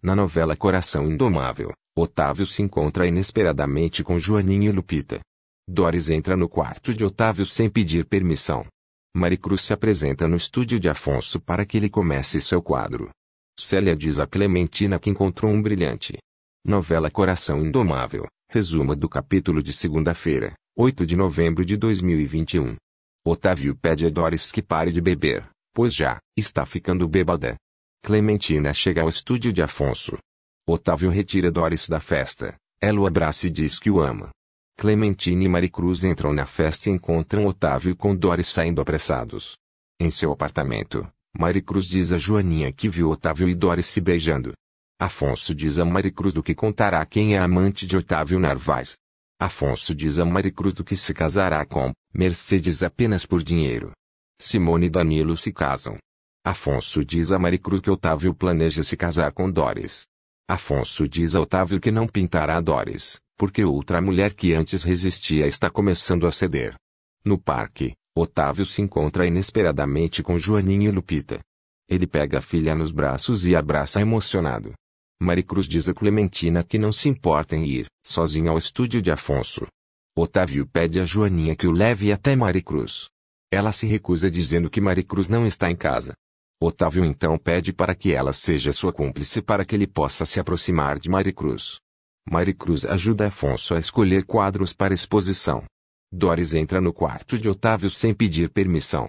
Na novela Coração Indomável, Otávio se encontra inesperadamente com Joaninha e Lupita. Doris entra no quarto de Otávio sem pedir permissão. Maricruz se apresenta no estúdio de Afonso para que ele comece seu quadro. Célia diz a Clementina que encontrou um brilhante. Novela Coração Indomável, resumo do capítulo de segunda-feira, 8 de novembro de 2021. Otávio pede a Doris que pare de beber, pois já está ficando bêbada. Clementina chega ao estúdio de Afonso. Otávio retira Doris da festa. Ela o abraça e diz que o ama. Clementina e Maricruz entram na festa e encontram Otávio com Doris saindo apressados. Em seu apartamento, Maricruz diz a Joaninha que viu Otávio e Doris se beijando. Afonso diz a Maricruz do que contará quem é amante de Otávio Narvaz. Afonso diz a Maricruz do que se casará com Mercedes apenas por dinheiro. Simone e Danilo se casam. Afonso diz a Maricru que Otávio planeja se casar com Doris. Afonso diz a Otávio que não pintará Doris, porque outra mulher que antes resistia está começando a ceder. No parque, Otávio se encontra inesperadamente com Joaninha e Lupita. Ele pega a filha nos braços e abraça emocionado. Maricruz diz a Clementina que não se importa em ir, sozinha ao estúdio de Afonso. Otávio pede a Joaninha que o leve até Maricruz. Ela se recusa dizendo que Maricruz não está em casa. Otávio então pede para que ela seja sua cúmplice para que ele possa se aproximar de Maricruz. Maricruz ajuda Afonso a escolher quadros para exposição. Doris entra no quarto de Otávio sem pedir permissão.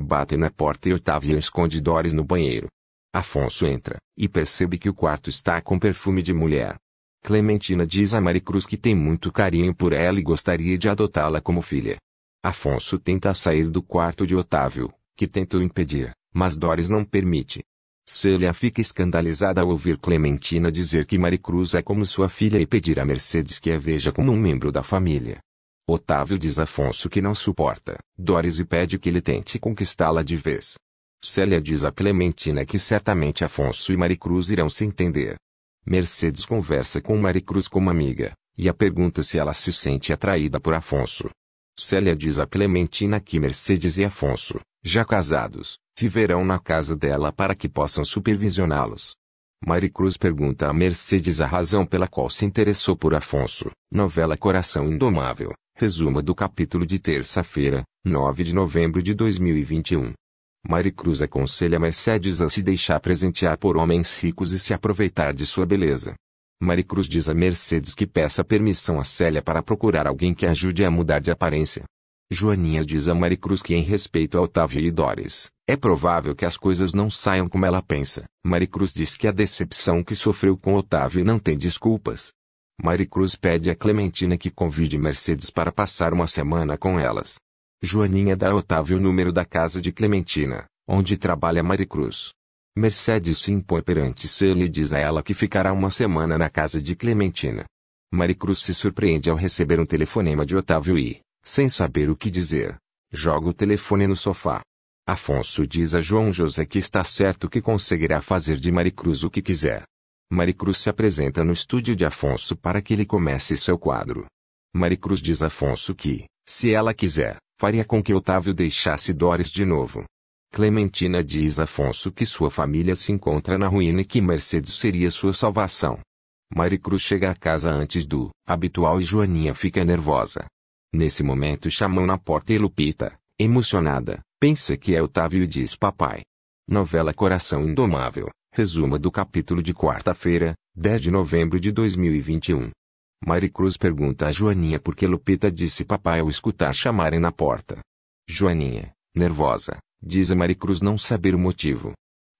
Bate na porta e Otávio esconde Doris no banheiro. Afonso entra e percebe que o quarto está com perfume de mulher. Clementina diz a Maricruz que tem muito carinho por ela e gostaria de adotá-la como filha. Afonso tenta sair do quarto de Otávio, que tentou impedir mas Doris não permite. Celia fica escandalizada ao ouvir Clementina dizer que Maricruz é como sua filha e pedir a Mercedes que a veja como um membro da família. Otávio diz a Afonso que não suporta. Doris e pede que ele tente conquistá-la de vez. Célia diz a Clementina que certamente Afonso e Maricruz irão se entender. Mercedes conversa com Maricruz como amiga, e a pergunta se ela se sente atraída por Afonso. Célia diz a Clementina que Mercedes e Afonso, já casados, viverão na casa dela para que possam supervisioná-los. Maricruz pergunta a Mercedes a razão pela qual se interessou por Afonso, novela Coração Indomável, resumo do capítulo de terça-feira, 9 de novembro de 2021. Maricruz aconselha Mercedes a se deixar presentear por homens ricos e se aproveitar de sua beleza. Maricruz diz a Mercedes que peça permissão a Célia para procurar alguém que ajude a mudar de aparência. Joaninha diz a Maricruz que em respeito a Otávio e Doris, é provável que as coisas não saiam como ela pensa. Maricruz diz que a decepção que sofreu com Otávio não tem desculpas. Maricruz pede a Clementina que convide Mercedes para passar uma semana com elas. Joaninha dá a Otávio o número da casa de Clementina, onde trabalha Maricruz. Mercedes se impõe perante seu e diz a ela que ficará uma semana na casa de Clementina. Maricruz se surpreende ao receber um telefonema de Otávio e, sem saber o que dizer, joga o telefone no sofá. Afonso diz a João José que está certo que conseguirá fazer de Maricruz o que quiser. Maricruz se apresenta no estúdio de Afonso para que ele comece seu quadro. Maricruz diz a Afonso que, se ela quiser, faria com que Otávio deixasse Doris de novo. Clementina diz a Afonso que sua família se encontra na ruína e que Mercedes seria sua salvação. Maricruz chega a casa antes do habitual e Joaninha fica nervosa. Nesse momento chamam na porta e Lupita, emocionada, Pensa que é Otávio e diz papai. Novela Coração Indomável, resuma do capítulo de quarta-feira, 10 de novembro de 2021. Maricruz pergunta a Joaninha por que Lupita disse papai ao escutar chamarem na porta. Joaninha, nervosa, diz a Maricruz não saber o motivo.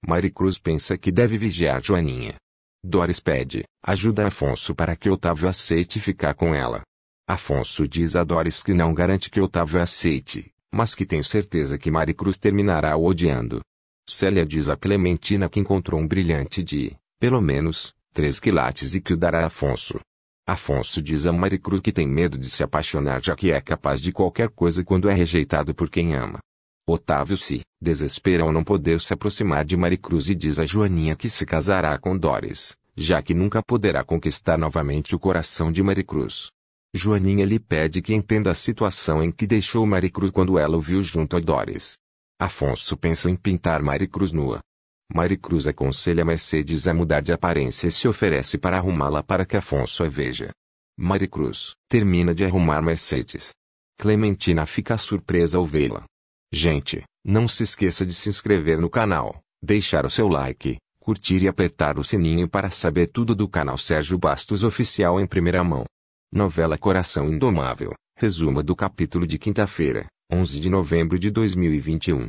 Maricruz pensa que deve vigiar Joaninha. Doris pede ajuda Afonso para que Otávio aceite ficar com ela. Afonso diz a Doris que não garante que Otávio aceite, mas que tem certeza que Maricruz terminará o odiando. Célia diz a Clementina que encontrou um brilhante de, pelo menos, três quilates e que o dará a Afonso. Afonso diz a Maricruz que tem medo de se apaixonar já que é capaz de qualquer coisa quando é rejeitado por quem ama. Otávio se desespera ao não poder se aproximar de Maricruz e diz a Joaninha que se casará com Doris, já que nunca poderá conquistar novamente o coração de Maricruz. Joaninha lhe pede que entenda a situação em que deixou Maricruz quando ela o viu junto a Doris. Afonso pensa em pintar Maricruz nua. Maricruz aconselha Mercedes a mudar de aparência e se oferece para arrumá-la para que Afonso a veja. Maricruz termina de arrumar Mercedes. Clementina fica surpresa ao vê-la. Gente, não se esqueça de se inscrever no canal, deixar o seu like, curtir e apertar o sininho para saber tudo do canal Sérgio Bastos Oficial em primeira mão. Novela Coração Indomável. Resuma do capítulo de quinta-feira, 11 de novembro de 2021.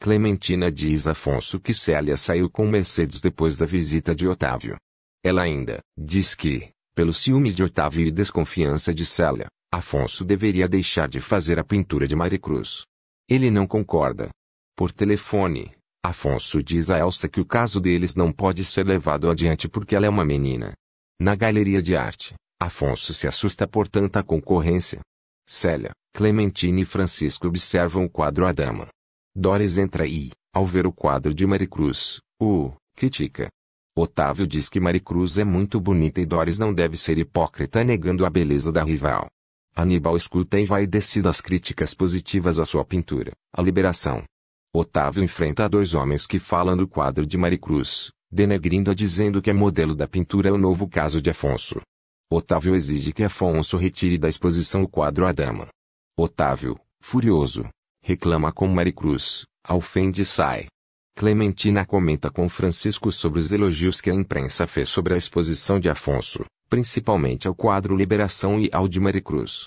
Clementina diz Afonso que Célia saiu com Mercedes depois da visita de Otávio. Ela ainda diz que, pelo ciúme de Otávio e desconfiança de Célia, Afonso deveria deixar de fazer a pintura de Maricruz. Ele não concorda. Por telefone, Afonso diz a Elsa que o caso deles não pode ser levado adiante porque ela é uma menina. Na galeria de arte, Afonso se assusta por tanta concorrência. Célia, Clementine e Francisco observam o quadro à dama. Doris entra e, ao ver o quadro de Maricruz, o critica. Otávio diz que Maricruz é muito bonita e Doris não deve ser hipócrita negando a beleza da rival. Aníbal escuta vai envaidecido as críticas positivas à sua pintura, a liberação. Otávio enfrenta dois homens que falam do quadro de Maricruz, denegrindo-a dizendo que é modelo da pintura é o novo caso de Afonso. Otávio exige que Afonso retire da exposição o quadro à dama. Otávio, furioso, reclama com Maricruz, alfende e sai. Clementina comenta com Francisco sobre os elogios que a imprensa fez sobre a exposição de Afonso, principalmente ao quadro Liberação e ao de Maricruz.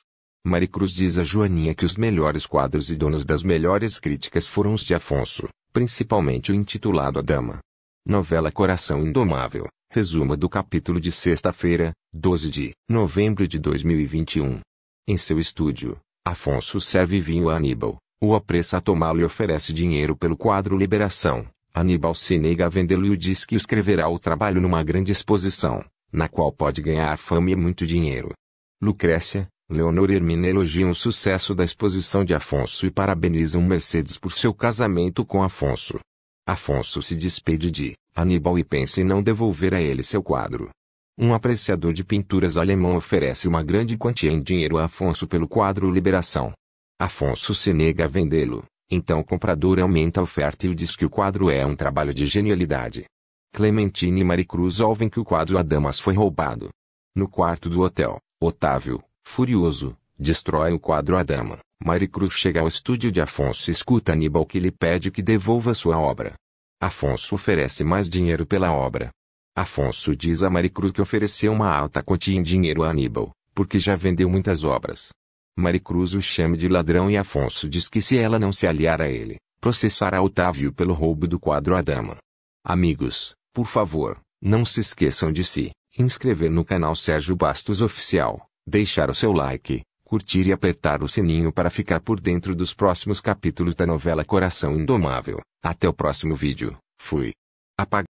Maricruz diz a Joaninha que os melhores quadros e donos das melhores críticas foram os de Afonso, principalmente o intitulado A Dama. Novela Coração Indomável, Resumo do capítulo de sexta-feira, 12 de novembro de 2021. Em seu estúdio, Afonso serve vinho a Aníbal, o apressa a tomá-lo e oferece dinheiro pelo quadro Liberação. Aníbal se nega a vendê-lo e diz que escreverá o trabalho numa grande exposição, na qual pode ganhar fama e muito dinheiro. Lucrécia, Leonor e Hermina elogiam o sucesso da exposição de Afonso e parabenizam Mercedes por seu casamento com Afonso. Afonso se despede de Aníbal e pensa em não devolver a ele seu quadro. Um apreciador de pinturas alemão oferece uma grande quantia em dinheiro a Afonso pelo quadro Liberação. Afonso se nega a vendê-lo, então o comprador aumenta a oferta e diz que o quadro é um trabalho de genialidade. Clementine e Maricruz ouvem que o quadro A Damas foi roubado. No quarto do hotel, Otávio, furioso, destrói o quadro A Dama. Maricruz chega ao estúdio de Afonso e escuta Aníbal que lhe pede que devolva sua obra. Afonso oferece mais dinheiro pela obra. Afonso diz a Maricruz que ofereceu uma alta quantia em dinheiro a Aníbal, porque já vendeu muitas obras. Maricruz o chama de ladrão e Afonso diz que se ela não se aliar a ele, processará Otávio pelo roubo do quadro à dama. Amigos, por favor, não se esqueçam de se inscrever no canal Sérgio Bastos Oficial, deixar o seu like, curtir e apertar o sininho para ficar por dentro dos próximos capítulos da novela Coração Indomável. Até o próximo vídeo. Fui. Apag